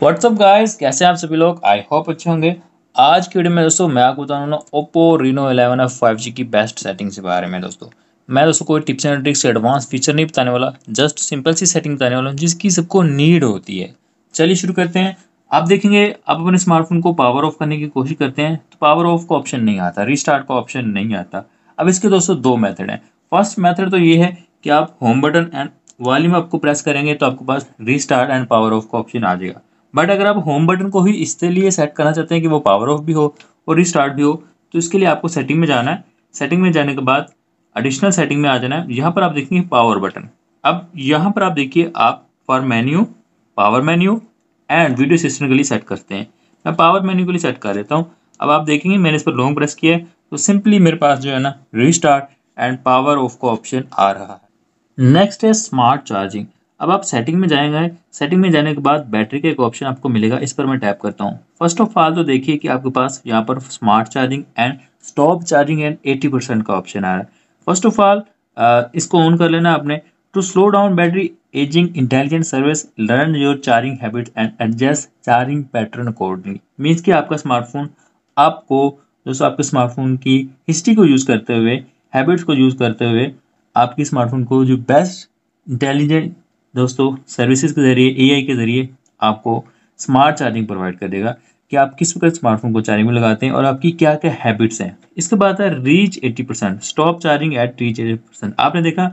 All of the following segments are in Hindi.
व्हाट्सअप गाइस कैसे हैं आप सभी लोग आई होप अच्छे होंगे आज की वीडियो में दोस्तों मैं आपको बता बताऊंगा Oppo Reno eleven F five G की बेस्ट सेटिंग्स के बारे में दोस्तों मैं दोस्तों कोई tips and tricks advance feature नहीं बताने वाला जस्ट सिंपल सी सेटिंग बताने वाला हूँ जिसकी सबको नीड होती है चलिए शुरू करते हैं आप देखेंगे आप अपने स्मार्टफोन को पावर ऑफ करने की कोशिश करते हैं तो पावर ऑफ का ऑप्शन नहीं आता रिस्टार्ट का ऑप्शन नहीं आता अब इसके दोस्तों दो मेथड हैं फर्स्ट मेथड तो ये है कि आप होम बटन एंड वॉल्यूम आपको प्रेस करेंगे तो आपके पास रिस्टार्ट एंड पावर ऑफ का ऑप्शन आ जाएगा बट अगर आप होम बटन को ही लिए सेट करना चाहते हैं कि वो पावर ऑफ भी हो और रिस्टार्ट भी हो तो इसके लिए आपको सेटिंग में जाना है सेटिंग में जाने के बाद एडिशनल सेटिंग में आ जाना है यहाँ पर आप देखेंगे पावर बटन अब यहाँ पर आप देखिए आप for menu power menu and video system के लिए सेट करते हैं मैं पावर मेन्यू के लिए सेट कर देता हूँ अब आप देखेंगे मैंने इस पर लॉन्ग प्रेस किया है तो सिंपली मेरे पास जो है ना रिस्टार्ट एंड पावर ऑफ का ऑप्शन आ रहा है नेक्स्ट है स्मार्ट चार्जिंग अब आप सेटिंग में जाएंगे सेटिंग में जाने के बाद बैटरी का एक ऑप्शन आपको मिलेगा इस पर मैं टैप करता हूँ फर्स्ट ऑफ ऑल तो देखिए कि आपके पास यहाँ पर smart charging and stop charging and eighty percent का ऑप्शन आ रहा है फर्स्ट ऑफ ऑल इसको ऑन कर लेना आपने to slow down battery aging intelligent service learn your charging habit and adjust charging pattern according means कि आपका स्मार्टफोन आपको दोस्तों आपके स्मार्टफोन की हिस्ट्री को यूज़ करते हुए हैबिट्स को यूज़ करते हुए आपके स्मार्टफोन को जो बेस्ट इंटेलिजेंट दोस्तों सर्विसेज के ज़रिए एआई के ज़रिए आपको स्मार्ट चार्जिंग प्रोवाइड कर देगा कि आप किस प्रकार स्मार्टफोन को चार्जिंग में लगाते हैं और आपकी क्या क्या हैबिट्स हैं इसके बाद है reach 80 percent stop charging at reach 80 percent आपने देखा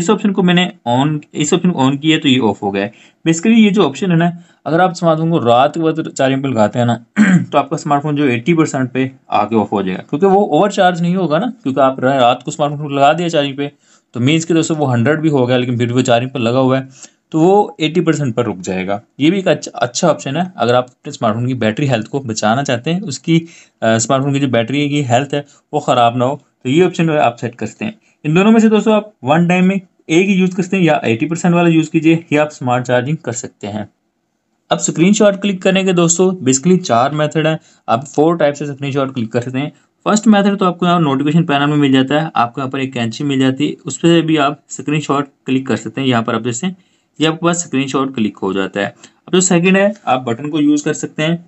इस ऑप्शन को मैंने ऑन इस ऑप्शन को ऑन किया तो ये ऑफ हो गया है बेसिकली ये जो ऑप्शन है ना अगर आप स्मार्टफोन को रात के बाद चार्जिंग पर लगाते हैं ना तो आपका स्मार्टफोन जो 80 परसेंट पे आके ऑफ हो जाएगा क्योंकि वो ओवर चार्ज नहीं होगा ना क्योंकि आप रात को स्मार्टफोन लगा दिया चार्जिंग पे तो मीन्स के दोस्तों वो हंड्रेड भी हो गया लेकिन फिर भी वो चार्जिंग पर लगा हुआ है तो वो एट्टी परसेंट पर रुक जाएगा ये भी एक अच्छा अच्छा ऑप्शन है अगर आप अपने स्मार्टफोन की बैटरी हेल्थ को बचाना चाहते हैं उसकी स्मार्टफोन की जो बैटरी की हेल्थ है वो ख़राब ना हो तो ये ऑप्शन आप सेट कर सकते हैं इन दोनों में से दोस्तों आप वन टाइम में एक ही यूज़ करते हैं या एटी परसेंट वाला यूज़ कीजिए या आप स्मार्ट चार्जिंग कर सकते हैं अब स्क्रीनशॉट क्लिक करने के दोस्तों बेसिकली चार मेथड हैं आप फोर टाइप से स्क्रीनशॉट क्लिक कर सकते हैं फर्स्ट मेथड तो आपको यहाँ नोटिफिकेशन पैनल में मिल जाता है आपको यहाँ पर एक कैंची मिल जाती है उस पर भी आप स्क्रीन क्लिक कर सकते हैं यहाँ पर आप जैसे ये आपके पास स्क्रीन क्लिक हो जाता है अब जो सेकेंड है आप बटन को यूज कर सकते हैं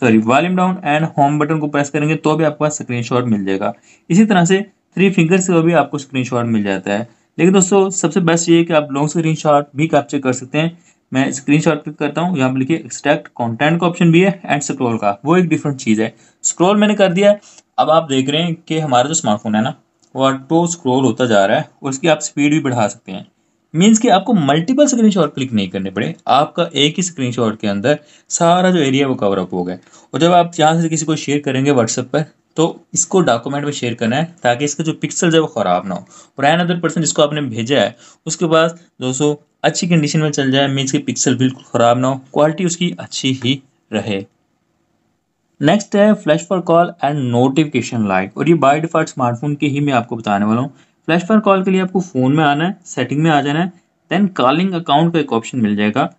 sorry volume down and home button को प्रेस करेंगे तो भी आपके पास स्क्रीन मिल जाएगा इसी तरह से थ्री फिंगर्स का भी आपको स्क्रीन मिल जाता है लेकिन दोस्तों सबसे बेस्ट ये है कि आप लॉन्ग स्क्रीन भी कैप्चर कर सकते हैं मैं स्क्रीन शॉट क्लिक करता हूँ यहाँ पर लिखिए एक्सट्रैक्ट कॉन्टेंट का ऑप्शन भी है एंड स्क्रोल का वो एक डिफरेंट चीज़ है स्क्रोल मैंने कर दिया अब आप देख रहे हैं कि हमारा जो स्मार्टफोन है ना वो ऑटो स्क्रोल होता जा रहा है और उसकी आप स्पीड भी बढ़ा सकते हैं मीन्स कि आपको मल्टीपल स्क्रीन शॉट क्लिक नहीं करने पड़े आपका एक ही स्क्रीन शॉट के अंदर सारा जो एरिया वो कवर अप हो गया और जब आप यहाँ से किसी को शेयर करेंगे व्हाट्सएप पर तो इसको डॉक्यूमेंट में शेयर करना है ताकि इसका जो पिक्सल है वो ख़राब ना हो और एन अदर पर्सन जिसको आपने भेजा है उसके पास दोस्तों अच्छी कंडीशन में चल जाए मीन्स की पिक्सल बिल्कुल ख़राब ना हो क्वालिटी उसकी अच्छी ही रहे नेक्स्ट है flash for call and notification light और ये बाय डिफॉल्ट स्मार्टफोन के ही मैं आपको बताने वाला हूँ फ्लैश फॉर कॉल के लिए आपको फ़ोन में आना है सेटिंग में आ जाना है देन कॉलिंग अकाउंट का एक ऑप्शन मिल जाएगा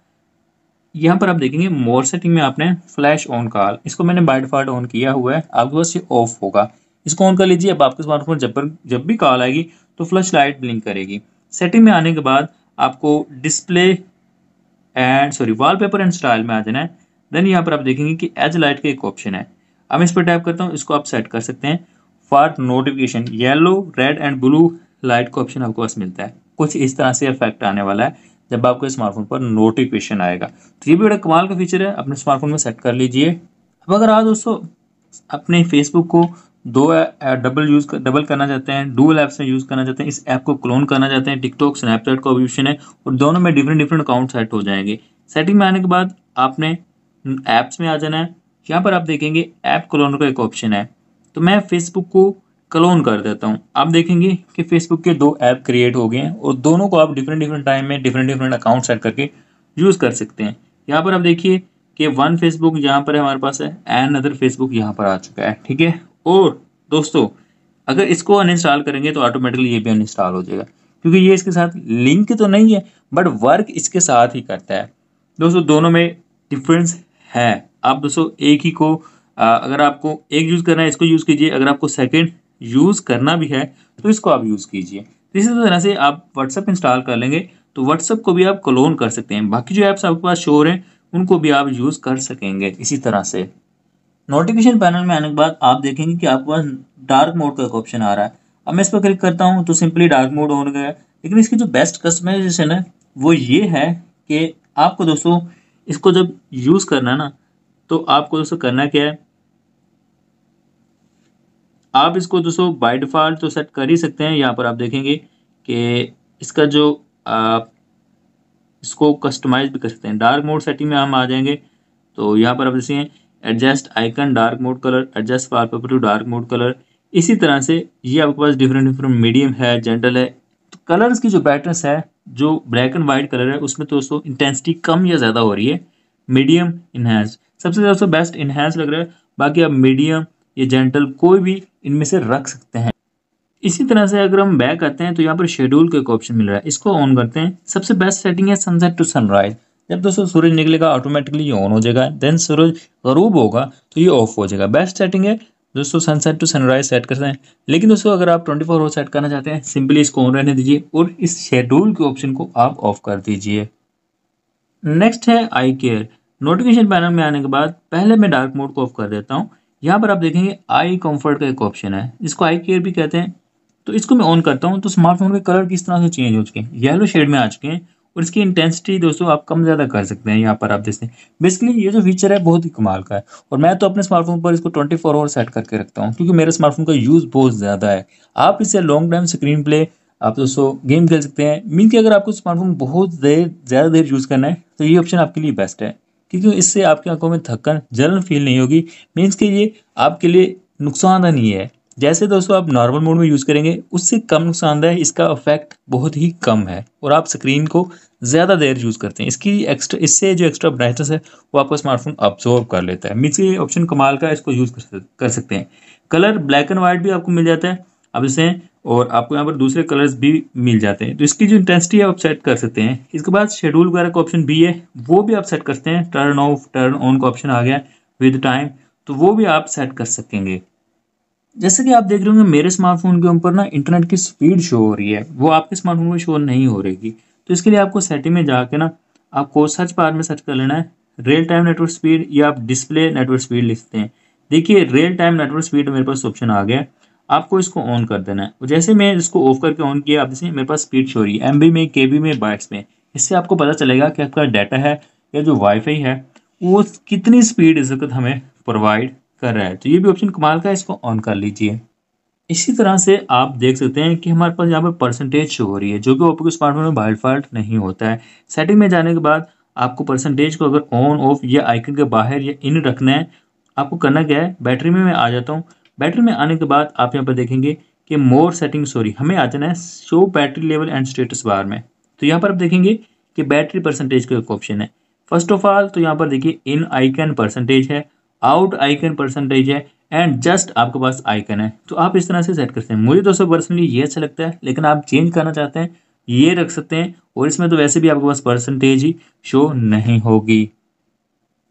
यहाँ पर आप देखेंगे मोर सेटिंग में आपने फ्लैश ऑन कॉल इसको मैंने बाइट डिफॉल्ट ऑन किया हुआ है आपके पास ये ऑफ होगा इसको ऑन कर लीजिए अब आपके स्मार्टफोन जब पर जब भी कॉल आएगी तो फ्लैश लाइट ब्लिंक करेगी सेटिंग में आने के बाद आपको display and sorry wallpaper and style में आ जाना है देन यहाँ पर आप देखेंगे कि एज लाइट का एक ऑप्शन है अब इस पर टाइप करता हूँ इसको आप सेट कर सकते हैं for notification yellow red and blue light का ऑप्शन आपके पास मिलता है कुछ इस तरह से इफेक्ट आने वाला है जब आपको स्मार्टफोन पर नोटिफिकेशन आएगा तो ये भी बड़ा कमाल का फीचर है अपने स्मार्टफोन में सेट कर लीजिए अब अगर आप दोस्तों अपने फेसबुक को दो डबल यूज़ कर, डबल करना चाहते हैं डूबल ऐप्स में यूज़ करना चाहते हैं इस ऐप को क्लोन करना चाहते हैं टिकटॉक स्नैपचैट का ऑप्शन है और दोनों में डिफरेंट डिफरेंट अकाउंट सेट हो जाएंगे सेटिंग में आने के बाद आपने ऐप्स में आ जाना है यहाँ पर आप देखेंगे ऐप क्लोनर का एक ऑप्शन है तो मैं फेसबुक को क्लोन कर देता हूँ आप देखेंगे कि फेसबुक के दो ऐप क्रिएट हो गए हैं और दोनों को आप डिफरेंट डिफरेंट टाइम में डिफरेंट डिफरेंट अकाउंट सेट करके यूज़ कर सकते हैं यहाँ पर आप देखिए कि वन फेसबुक यहाँ पर हमारे पास है एंड अदर फेसबुक यहाँ पर आ चुका है ठीक है और दोस्तों अगर इसको अनइंस्टॉल करेंगे तो ऑटोमेटिकली ये भी अनइंस्टॉल हो जाएगा क्योंकि ये इसके साथ लिंक तो नहीं है बट वर्क इसके साथ ही करता है दोस्तों दोनों में डिफरेंस है आप दोस्तों एक ही को आ, अगर आपको एक यूज़ करना है इसको यूज़ कीजिए अगर आपको सेकेंड यूज़ करना भी है तो इसको आप यूज़ कीजिए तो इसी तरह से आप व्हाट्सअप इंस्टॉल कर लेंगे तो व्हाट्सअप को भी आप क्लोन कर सकते हैं बाकी जो ऐप्स आपके पास शोर हैं उनको भी आप यूज़ कर सकेंगे इसी तरह से नोटिफिकेशन पैनल में आने के बाद आप देखेंगे कि आपके पास डार्क मोड का एक ऑप्शन आ रहा है अब मैं इस पर क्लिक करता हूँ तो सिंपली डार्क मोड होने गया लेकिन इसकी जो बेस्ट कस्टमाइजेशन है वो ये है कि आपको दोस्तों इसको जब यूज़ करना ना तो आपको दोस्तों करना क्या है आप इसको दोस्तों बाय डिफ़ॉल्ट तो सेट कर ही सकते हैं यहाँ पर आप देखेंगे कि इसका जो आप इसको कस्टमाइज भी कर सकते हैं डार्क मोड सेटिंग में हम आ जाएंगे तो यहाँ पर आप देखिए adjust icon dark mode colour adjust for paper to dark mode colour इसी तरह से ये आपके पास डिफरेंट डिफरेंट मीडियम है जेंटल है तो कलर्स की जो ब्राइटनेस है जो ब्लैक एंड वाइट कलर है उसमें तो दोस्तों इंटेंसिटी कम या ज़्यादा हो रही है मीडियम इन्हेंस सबसे ज़्यादा बेस्ट इन्हेंस लग रहा है बाकी आप मीडियम या जेंटल कोई भी इनमें से रख सकते हैं इसी तरह से अगर हम बैक आते हैं तो यहाँ पर शेड्यूल का एक ऑप्शन मिल रहा है इसको ऑन करते हैं सबसे बेस्ट सेटिंग है सनसेट टू सनराइज जब दोस्तों सूरज निकलेगा ऑटोमेटिकली ये ऑन हो जाएगा देन सूरज गरूब होगा तो ये ऑफ हो जाएगा बेस्ट सेटिंग है दोस्तों सनसेट टू सनराइज सेट करते हैं लेकिन दोस्तों अगर आप 24 फोर आवर सेट करना चाहते हैं सिंपली इसको ऑन रहने दीजिए और इस शेड्यूल के ऑप्शन को आप ऑफ कर दीजिए नेक्स्ट है आई केयर नोटिफिकेशन पैनल में आने के बाद पहले मैं डार्क मोड को ऑफ कर देता हूँ यहाँ पर आप देखेंगे आई कंफर्ट का एक ऑप्शन है इसको आई केयर भी कहते हैं तो इसको मैं ऑन करता हूँ तो स्मार्टफोन के कलर किस तरह से चेंज हो चुके हैं येलो शेड में आ चुके हैं और इसकी इंटेंसिटी दोस्तों आप कम ज़्यादा कर सकते हैं यहाँ पर आप देखते हैं बेसिकली ये जो फीचर है बहुत ही कमाल का है और मैं तो अपने स्मार्टफोन पर इसको 24 फोर आवर सेट करके रखता हूँ क्योंकि मेरे स्मार्टफोन का यूज़ बहुत ज़्यादा है आप इससे लॉन्ग टाइम स्क्रीन प्ले आप दोस्तों गेम खेल सकते हैं मीन कि अगर आपको स्मार्टफोन बहुत देर ज़्यादा देर यूज़ करना है तो ये ऑप्शन आपके लिए बेस्ट है क्योंकि इससे आपकी आंखों में थकन जलन फील नहीं होगी मीन्स कि ये आपके लिए नुकसानदा नहीं है जैसे दोस्तों आप नॉर्मल मोड में यूज़ करेंगे उससे कम है इसका इफेक्ट बहुत ही कम है और आप स्क्रीन को ज़्यादा देर यूज़ करते हैं इसकी एक्स्ट्रा इससे जो एक्स्ट्रा ब्राइटनेस है वो आपका स्मार्टफोन ऑब्जॉर्व कर लेता है मीन्स ये ऑप्शन कमाल का इसको यूज़ कर सकते हैं कलर ब्लैक एंड वाइट भी आपको मिल जाता है अब इसे और आपको यहाँ पर दूसरे कलर्स भी मिल जाते हैं तो इसकी जो इंटेंसिटी है आप सेट कर सकते हैं इसके बाद शेड्यूल वगैरह का ऑप्शन बी है वो भी आप सेट करते हैं टर्न ऑफ टर्न ऑन का ऑप्शन आ गया विद टाइम तो वो भी आप सेट कर सकेंगे जैसे कि आप देख रहे होंगे मेरे स्मार्टफोन के ऊपर ना इंटरनेट की स्पीड शो हो रही है वो आपके स्मार्टफोन में शो नहीं हो रही तो इसके लिए आपको सेटिंग में जाके ना आपको सर्च पार में सर्च कर लेना है रियल टाइम नेटवर्क स्पीड या आप डिस्प्ले नेटवर्क स्पीड लिखते हैं देखिए रियल टाइम नेटवर्क स्पीड मेरे पास ऑप्शन आ गया आपको इसको ऑन कर देना है जैसे मैं इसको ऑफ करके ऑन किया आप जैसे मेरे पास स्पीड शो हो रही है एम में के में बाइट्स में इससे आपको पता चलेगा कि आपका डाटा है या जो वाईफाई है वो कितनी स्पीड इस वक्त हमें प्रोवाइड कर रहा है तो ये भी ऑप्शन कमाल का है इसको ऑन कर लीजिए इसी तरह से आप देख सकते हैं कि हमारे पास यहाँ पर परसेंटेज शो हो रही है जो कि के स्मार्टफोन में बाइल फॉल्ट नहीं होता है सेटिंग में जाने के बाद आपको परसेंटेज को अगर ऑन ऑफ या आइकन के बाहर या इन रखना है आपको करना क्या है बैटरी में मैं आ जाता हूँ बैटरी में आने के बाद आप यहाँ पर देखेंगे कि मोर सेटिंग सॉरी हमें आ जाना है show battery level and status bar में तो यहाँ पर आप देखेंगे कि बैटरी परसेंटेज का एक ऑप्शन है फर्स्ट ऑफ ऑल तो यहाँ पर देखिए इन आइकन परसेंटेज है आउट आइकन परसेंटेज है एंड जस्ट आपके पास आइकन है तो आप इस तरह से सेट करते हैं मुझे दोस्तों पर्सनली ये अच्छा लगता है लेकिन आप चेंज करना चाहते हैं ये रख सकते हैं और इसमें तो वैसे भी आपके पास परसेंटेज ही शो नहीं होगी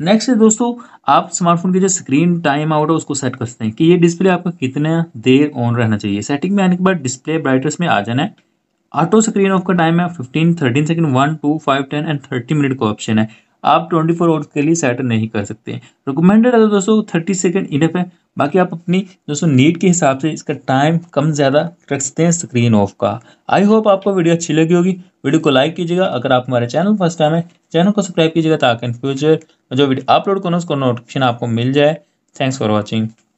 नेक्स्ट दोस्तों आप स्मार्टफोन की जो स्क्रीन टाइम आउट है उसको सेट कर सकते हैं कि ये डिस्प्ले आपका कितना देर ऑन रहना चाहिए सेटिंग में आने के बाद डिस्प्ले ब्राइटनेस में आ जाना है ऑटो स्क्रीन ऑफ का टाइम है fifteen thirteen second one two five ten and thirty minute का ऑप्शन है आप 24 फोर आवर्स के लिए सेट नहीं कर सकते हैं रिकमेंडेड है तो दोस्तों थर्टी सेकेंड इनफ है बाकी आप अपनी दोस्तों नीड के हिसाब से इसका टाइम कम ज़्यादा रख सकते हैं स्क्रीन ऑफ का आई होप आपको वीडियो अच्छी लगी होगी वीडियो को लाइक कीजिएगा अगर आप हमारे चैनल फर्स्ट टाइम है चैनल को सब्सक्राइब कीजिएगा ताकि इन फ्यूचर जो वीडियो अपलोड करना उसका नोटिफिकेशन आपको मिल जाए थैंक्स फॉर वॉचिंग